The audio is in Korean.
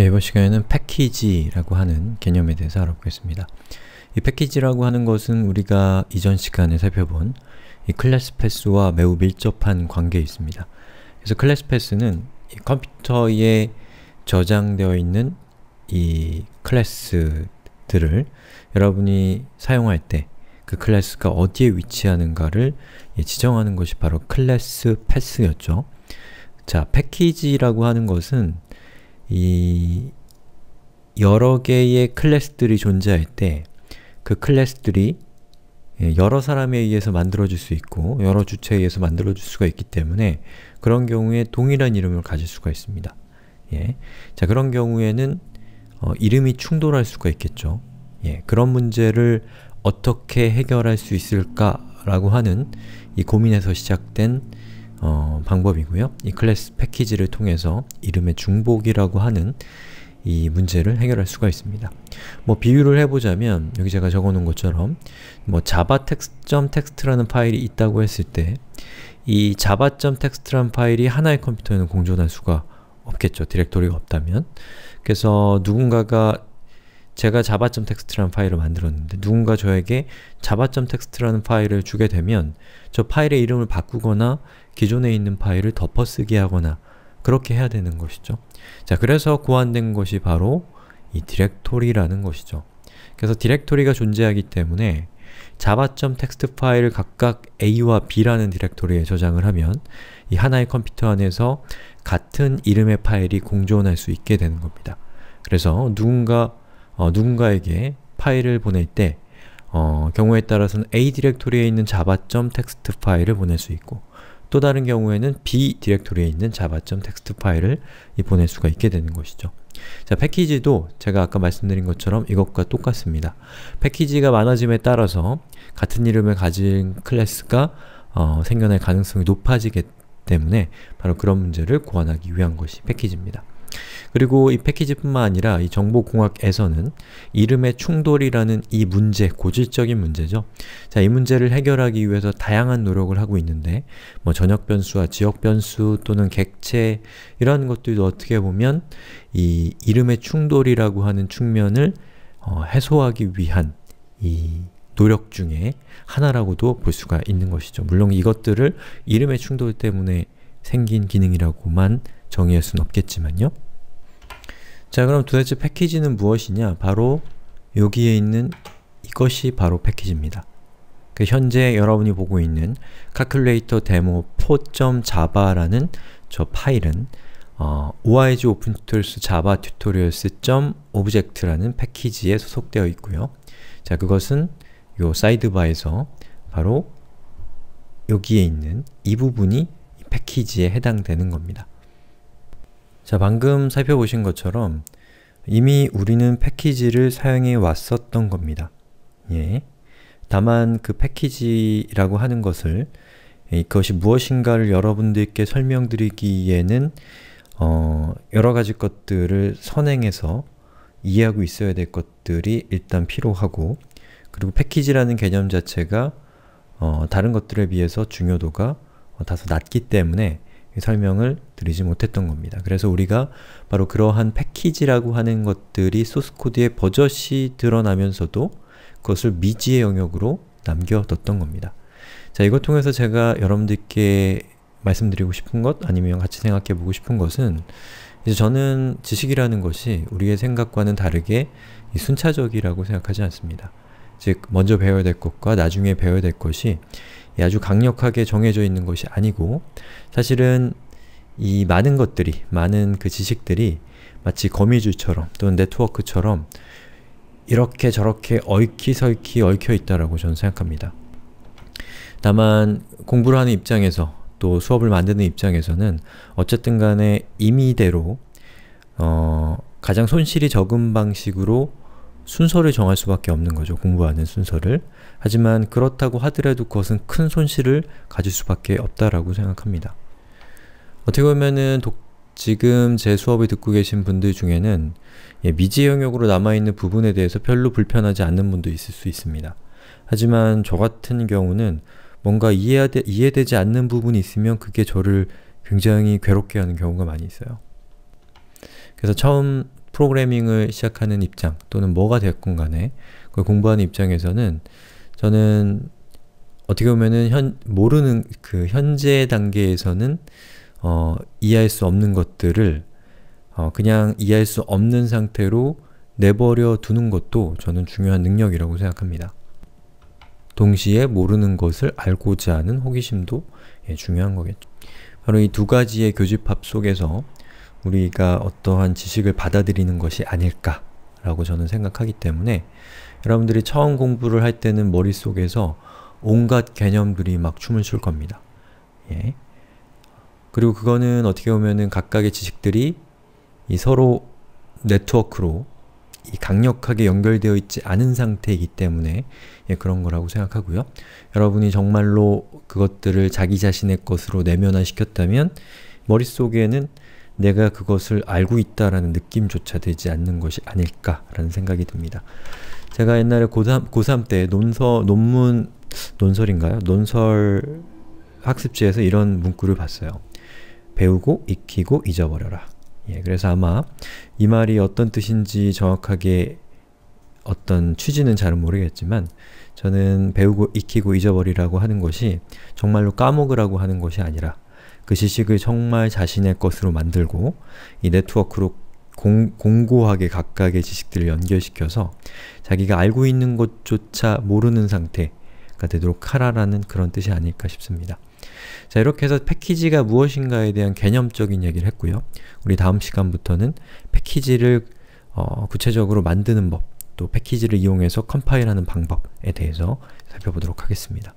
예, 이번 시간에는 패키지라고 하는 개념에 대해서 알아보겠습니다. 이 패키지라고 하는 것은 우리가 이전 시간에 살펴본 이 클래스 패스와 매우 밀접한 관계에 있습니다. 그래서 클래스 패스는 컴퓨터에 저장되어 있는 이 클래스들을 여러분이 사용할 때 그 클래스가 어디에 위치하는가를 예, 지정하는 것이 바로 클래스 패스였죠. 자, 패키지라고 하는 것은 이 여러 개의 클래스들이 존재할 때 그 클래스들이 예, 여러 사람에 의해서 만들어질 수 있고 여러 주체에 의해서 만들어질 수가 있기 때문에 그런 경우에 동일한 이름을 가질 수가 있습니다. 예. 자 그런 경우에는 어, 이름이 충돌할 수가 있겠죠. 예. 그런 문제를 어떻게 해결할 수 있을까라고 하는 이 고민에서 시작된 어, 방법이고요. 이 클래스 패키지를 통해서 이름의 중복이라고 하는 이 문제를 해결할 수가 있습니다. 뭐 비유를 해보자면 여기 제가 적어놓은 것처럼 뭐 j a v a t x t 라는 파일이 있다고 했을 때 이 java.txt라는 파일이 하나의 컴퓨터에는 공존할 수가 없겠죠. 디렉토리가 없다면. 그래서 누군가가 제가 java.txt라는 파일을 만들었는데 누군가 저에게 java.txt라는 파일을 주게 되면 저 파일의 이름을 바꾸거나 기존에 있는 파일을 덮어쓰기 하거나 그렇게 해야 되는 것이죠. 자, 그래서 고안된 것이 바로 이 디렉토리라는 것이죠. 그래서 디렉토리가 존재하기 때문에 java.txt 파일을 각각 a와 b라는 디렉토리에 저장을 하면 이 하나의 컴퓨터 안에서 같은 이름의 파일이 공존할 수 있게 되는 겁니다. 그래서 누군가 어, 누군가에게 파일을 보낼 때 어, 경우에 따라서는 A 디렉토리에 있는 자바점 텍스트 파일을 보낼 수 있고 또 다른 경우에는 B 디렉토리에 있는 자바점 텍스트 파일을 보낼 수가 있게 되는 것이죠. 자, 패키지도 제가 아까 말씀드린 것처럼 이것과 똑같습니다. 패키지가 많아짐에 따라서 같은 이름을 가진 클래스가 어, 생겨날 가능성이 높아지기 때문에 바로 그런 문제를 고안하기 위한 것이 패키지입니다. 그리고 이 패키지뿐만 아니라 이 정보공학에서는 이름의 충돌이라는 이 문제, 고질적인 문제죠. 자, 이 문제를 해결하기 위해서 다양한 노력을 하고 있는데 뭐 전역 변수와 지역 변수 또는 객체 이런 것들도 어떻게 보면 이 이름의 충돌이라고 하는 측면을 어, 해소하기 위한 이 노력 중에 하나라고도 볼 수가 있는 것이죠. 물론 이것들을 이름의 충돌 때문에 생긴 기능이라고만 정의할 수는 없겠지만요. 자 그럼 도대체 패키지는 무엇이냐? 바로 여기에 있는 이것이 바로 패키지입니다. 그 현재 여러분이 보고 있는 calculator demo 4.java라는 저 파일은 어, org open t u o l s java tutorials.object라는 패키지에 소속되어 있고요. 자, 그것은 요 사이드바에서 바로 여기에 있는 이 부분이 패키지에 해당되는 겁니다. 자, 방금 살펴보신 것처럼 이미 우리는 패키지를 사용해 왔었던 겁니다. 예. 다만 그 패키지라고 하는 것을 그것이 무엇인가를 여러분들께 설명드리기에는 어, 여러 가지 것들을 선행해서 이해하고 있어야 될 것들이 일단 필요하고 그리고 패키지라는 개념 자체가 어, 다른 것들에 비해서 중요도가 다소 낮기 때문에 설명을 드리지 못했던 겁니다. 그래서 우리가 바로 그러한 패키지라고 하는 것들이 소스코드의 버젓이 드러나면서도 그것을 미지의 영역으로 남겨뒀던 겁니다. 자, 이걸 통해서 제가 여러분들께 말씀드리고 싶은 것, 아니면 같이 생각해보고 싶은 것은 이제 저는 지식이라는 것이 우리의 생각과는 다르게 순차적이라고 생각하지 않습니다. 즉, 먼저 배워야 될 것과 나중에 배워야 될 것이 아주 강력하게 정해져 있는 것이 아니고 사실은 이 많은 것들이, 많은 그 지식들이 마치 거미줄처럼 또는 네트워크처럼 이렇게 저렇게 얽히설키 얽혀 있다라고 저는 생각합니다. 다만 공부를 하는 입장에서 또 수업을 만드는 입장에서는 어쨌든 간에 임의대로 어, 가장 손실이 적은 방식으로 순서를 정할 수밖에 없는 거죠. 공부하는 순서를. 하지만 그렇다고 하더라도 그것은 큰 손실을 가질 수밖에 없다라고 생각합니다. 어떻게 보면은 독, 지금 제 수업을 듣고 계신 분들 중에는 예, 미지 영역으로 남아있는 부분에 대해서 별로 불편하지 않는 분도 있을 수 있습니다. 하지만 저 같은 경우는 뭔가 이해되, 이해되지 않는 부분이 있으면 그게 저를 굉장히 괴롭게 하는 경우가 많이 있어요. 그래서 처음 프로그래밍을 시작하는 입장 또는 뭐가 됐건 간에 그걸 공부하는 입장에서는 저는 어떻게 보면은 현, 모르는 그 현재 단계에서는 어, 이해할 수 없는 것들을 어, 그냥 이해할 수 없는 상태로 내버려 두는 것도 저는 중요한 능력이라고 생각합니다. 동시에 모르는 것을 알고자 하는 호기심도 예, 중요한 거겠죠. 바로 이 두 가지의 교집합 속에서 우리가 어떠한 지식을 받아들이는 것이 아닐까라고 저는 생각하기 때문에 여러분들이 처음 공부를 할 때는 머릿속에서 온갖 개념들이 막 춤을 출 겁니다. 예. 그리고 그거는 어떻게 보면은 각각의 지식들이 이 서로 네트워크로 이 강력하게 연결되어 있지 않은 상태이기 때문에 예, 그런 거라고 생각하고요. 여러분이 정말로 그것들을 자기 자신의 것으로 내면화시켰다면 머릿속에는 내가 그것을 알고 있다라는 느낌조차 되지 않는 것이 아닐까라는 생각이 듭니다. 제가 옛날에 고3, 고3 때 논서, 논문, 논설인가요? 논설 학습지에서 이런 문구를 봤어요. 배우고 익히고 잊어버려라. 예, 그래서 아마 이 말이 어떤 뜻인지 정확하게 어떤 취지는 잘은 모르겠지만 저는 배우고 익히고 잊어버리라고 하는 것이 정말로 까먹으라고 하는 것이 아니라 그 지식을 정말 자신의 것으로 만들고 이 네트워크로 공, 공고하게 각각의 지식들을 연결시켜서 자기가 알고 있는 것조차 모르는 상태가 되도록 하라라는 그런 뜻이 아닐까 싶습니다. 자, 이렇게 해서 패키지가 무엇인가에 대한 개념적인 얘기를 했고요. 우리 다음 시간부터는 패키지를 어, 구체적으로 만드는 법, 또 패키지를 이용해서 컴파일하는 방법에 대해서 살펴보도록 하겠습니다.